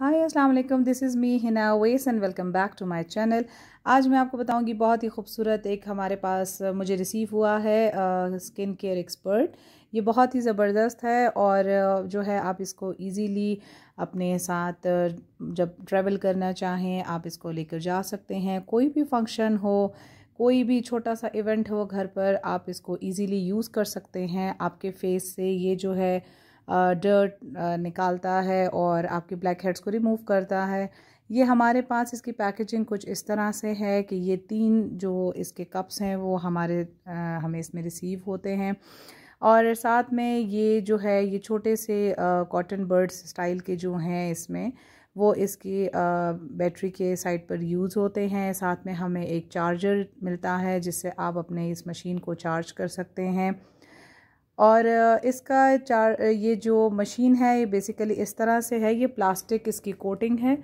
हाय अस्सलाम वालेकुम this is me Hina वेस and welcome back to my channel आज मैं आपको बताऊंगी बहुत ही खूबसूरत एक हमारे पास मुझे रिसीव हुआ है स्किन केयर एक्सपर्ट ये बहुत ही ज़बरदस्त है और जो है आप इसको इजीली अपने साथ जब ट्रैवल करना चाहें आप इसको लेकर जा सकते हैं कोई भी फंक्शन हो कोई भी छोटा सा इवेंट हो घर पर आप इसको ईज़िली यूज़ कर सकते हैं आपके फेस से ये जो है डर्ट निकालता है और आपके ब्लैक हेड्स को रिमूव करता है ये हमारे पास इसकी पैकेजिंग कुछ इस तरह से है कि ये तीन जो इसके कप्स हैं वो हमारे आ, हमें इसमें रिसीव होते हैं और साथ में ये जो है ये छोटे से कॉटन बर्ड्स स्टाइल के जो हैं इसमें वो इसकी बैटरी के साइड पर यूज़ होते हैं साथ में हमें एक चार्जर मिलता है जिससे आप अपने इस मशीन को चार्ज कर सकते हैं और इसका चार ये जो मशीन है ये बेसिकली इस तरह से है ये प्लास्टिक इसकी कोटिंग है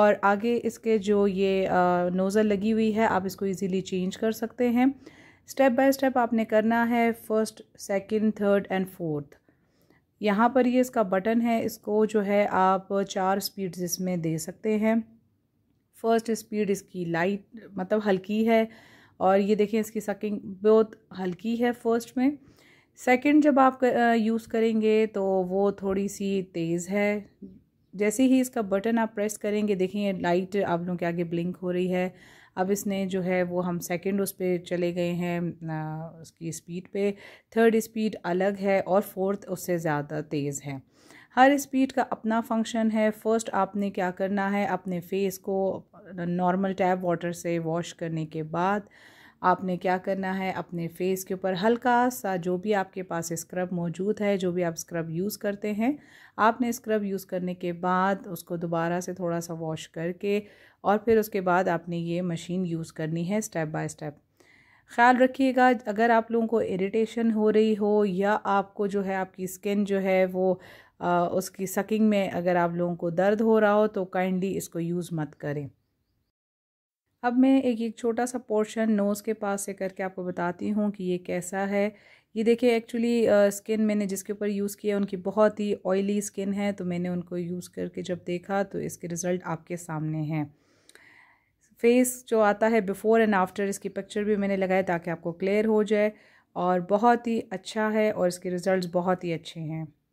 और आगे इसके जो ये नोज़ल लगी हुई है आप इसको इजीली चेंज कर सकते हैं स्टेप बाय स्टेप आपने करना है first second, third and fourth यहाँ पर ये इसका बटन है इसको जो है आप चार स्पीड्स इसमें दे सकते हैं फर्स्ट स्पीड इसकी लाइट मतलब हल्की है और ये देखें इसकी सकिंग बहुत हल्की है फर्स्ट में सेकंड जब आप यूज़ करेंगे तो वो थोड़ी सी तेज़ है जैसे ही इसका बटन आप प्रेस करेंगे देखिए लाइट आप लोगों के आगे ब्लिंक हो रही है अब इसने जो है वो हम सेकंड उस पर चले गए हैं उसकी स्पीड पे थर्ड स्पीड अलग है और फोर्थ उससे ज़्यादा तेज़ है हर स्पीड का अपना फंक्शन है फर्स्ट आपने क्या करना है अपने फेस को नॉर्मल टैप वाटर से वॉश करने के बाद आपने क्या करना है अपने फेस के ऊपर हल्का सा जो भी आपके पास स्क्रब मौजूद है जो भी आप स्क्रब यूज़ करते हैं आपने स्क्रब यूज़ करने के बाद उसको दोबारा से थोड़ा सा वॉश करके और फिर उसके बाद आपने ये मशीन यूज़ करनी है स्टेप बाय स्टेप ख्याल रखिएगा अगर आप लोगों को इरिटेशन हो रही हो या आपको जो है आपकी स्किन जो है वो आ, उसकी सकिंग में अगर आप लोगों को दर्द हो रहा हो तो काइंडली इसको यूज़ मत करें अब मैं एक एक छोटा सा पोर्शन नोज़ के पास से करके आपको बताती हूँ कि ये कैसा है ये देखिए एक्चुअली स्किन मैंने जिसके ऊपर यूज़ किया उनकी बहुत ही ऑयली स्किन है तो मैंने उनको यूज़ करके जब देखा तो इसके रिज़ल्ट आपके सामने हैं फेस जो आता है बिफ़ोर एंड आफ्टर इसकी पिक्चर भी मैंने लगाया ताकि आपको क्लियर हो जाए और बहुत ही अच्छा है और इसके रिज़ल्ट बहुत ही अच्छे हैं